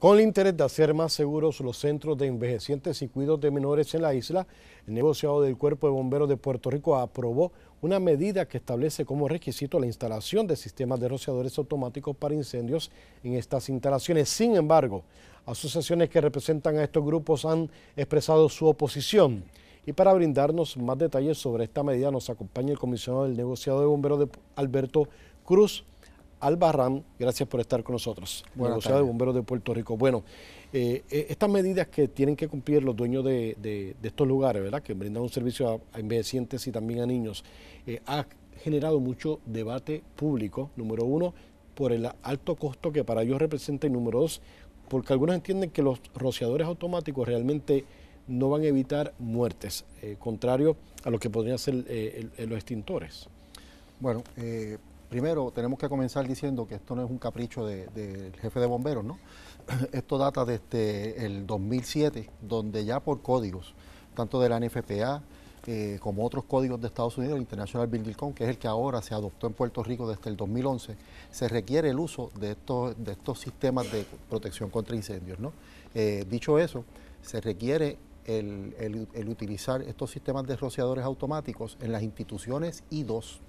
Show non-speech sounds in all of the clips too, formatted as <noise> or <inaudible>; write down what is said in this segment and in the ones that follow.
Con el interés de hacer más seguros los centros de envejecientes y cuidados de menores en la isla, el negociado del Cuerpo de Bomberos de Puerto Rico aprobó una medida que establece como requisito la instalación de sistemas de rociadores automáticos para incendios en estas instalaciones. Sin embargo, asociaciones que representan a estos grupos han expresado su oposición. Y para brindarnos más detalles sobre esta medida nos acompaña el comisionado del negociado de bomberos Alberto Cruz. Ram, Gracias por estar con nosotros, negociado de Bomberos de Puerto Rico. Bueno, eh, eh, estas medidas que tienen que cumplir los dueños de, estos lugares, ¿verdad? Que brindan un servicio a, envejecientes y también a niños, eh, ha generado mucho debate público, número uno, por el alto costo que para ellos representa y número dos, porque algunos entienden que los rociadores automáticos realmente no van a evitar muertes, contrario a lo que podrían ser los extintores. Bueno, primero tenemos que comenzar diciendo que esto no es un capricho del jefe de bomberos, ¿no? <clears throat> Esto data desde el 2007, donde ya por códigos, tanto de la NFPA eh, como otros códigos de Estados Unidos, el International Building Code, que es el que ahora se adoptó en Puerto Rico desde el 2011, se requiere el uso de estos, de estos sistemas de protección contra incendios, ¿no? Eh, dicho eso, se requiere el, el, utilizar estos sistemas de rociadores automáticos en las instituciones I2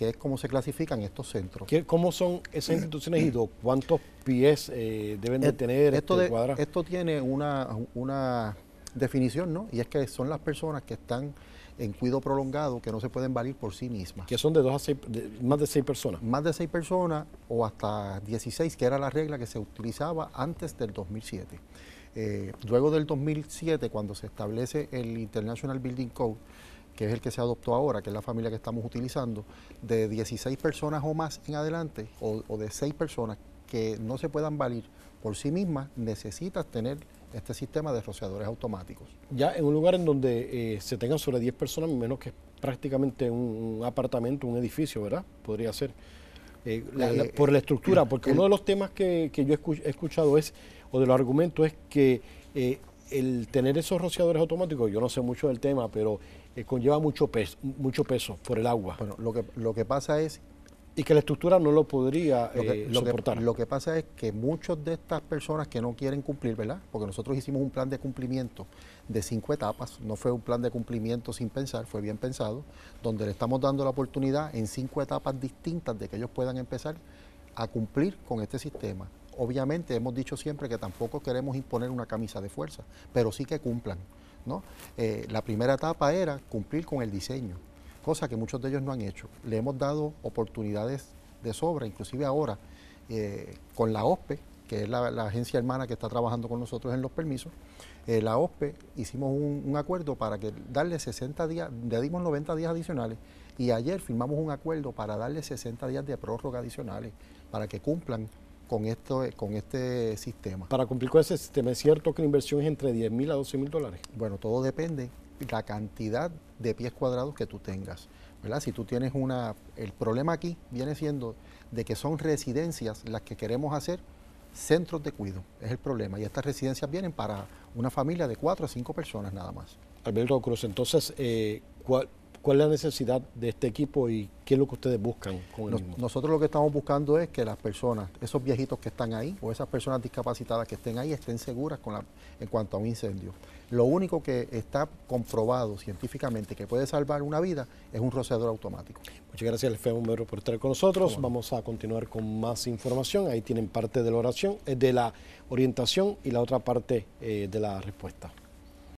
que es cómo se clasifican estos centros. ¿Qué, ¿Cómo son esas instituciones y cuántos pies eh, deben de tener? Esto, este esto tiene una, definición, ¿no? Y es que son las personas que están en cuidado prolongado que no se pueden valir por sí mismas. Que son de dos más de seis personas. Más de seis personas o hasta 16, que era la regla que se utilizaba antes del 2007. Eh, luego del 2007, cuando se establece el International Building Code, que es el que se adoptó ahora, que es la familia que estamos utilizando, de 16 personas o más en adelante, o, de 6 personas que no se puedan valir por sí mismas, necesitas tener este sistema de rociadores automáticos. Ya en un lugar en donde eh, se tengan sobre 10 personas, menos que prácticamente un, apartamento, un edificio, ¿verdad? Podría ser. Eh, eh, por la estructura, porque uno de los temas que, yo he escuchado es, o de los argumentos es que el tener esos rociadores automáticos, yo no sé mucho del tema, pero eh, conlleva mucho peso, mucho peso por el agua. Bueno, lo que, lo que pasa es... Y que la estructura no lo podría eh, soportar. lo que pasa es que muchas de estas personas que no quieren cumplir, ¿verdad? Porque nosotros hicimos un plan de cumplimiento de cinco etapas, no fue un plan de cumplimiento sin pensar, fue bien pensado, donde le estamos dando la oportunidad en cinco etapas distintas de que ellos puedan empezar a cumplir con este sistema. Obviamente hemos dicho siempre que tampoco queremos imponer una camisa de fuerza, pero sí que cumplan. ¿no? Eh, la primera etapa era cumplir con el diseño, cosa que muchos de ellos no han hecho. Le hemos dado oportunidades de sobra, inclusive ahora eh, con la OSPE, que es la, agencia hermana que está trabajando con nosotros en los permisos, eh, la OSPE hicimos un, acuerdo para que darle 60 días, le dimos 90 días adicionales y ayer firmamos un acuerdo para darle 60 días de prórroga adicionales para que cumplan con, esto, con este sistema. Para cumplir con ese sistema, ¿es cierto que la inversión es entre 10 mil a 12 mil dólares? Bueno, todo depende de la cantidad de pies cuadrados que tú tengas. ¿verdad? Si tú tienes una... El problema aquí viene siendo de que son residencias las que queremos hacer centros de cuido. Es el problema. Y estas residencias vienen para una familia de cuatro a cinco personas nada más. Alberto Cruz, entonces, eh, ¿cuál, ¿Cuál es la necesidad de este equipo y qué es lo que ustedes buscan con el Nosotros lo que estamos buscando es que las personas, esos viejitos que están ahí o esas personas discapacitadas que estén ahí estén seguras con la, en cuanto a un incendio. Lo único que está comprobado científicamente que puede salvar una vida es un rociador automático. Muchas gracias, Lefebvre, por estar con nosotros. Vamos a continuar con más información. Ahí tienen parte de la oración, eh, de la orientación y la otra parte eh, de la respuesta.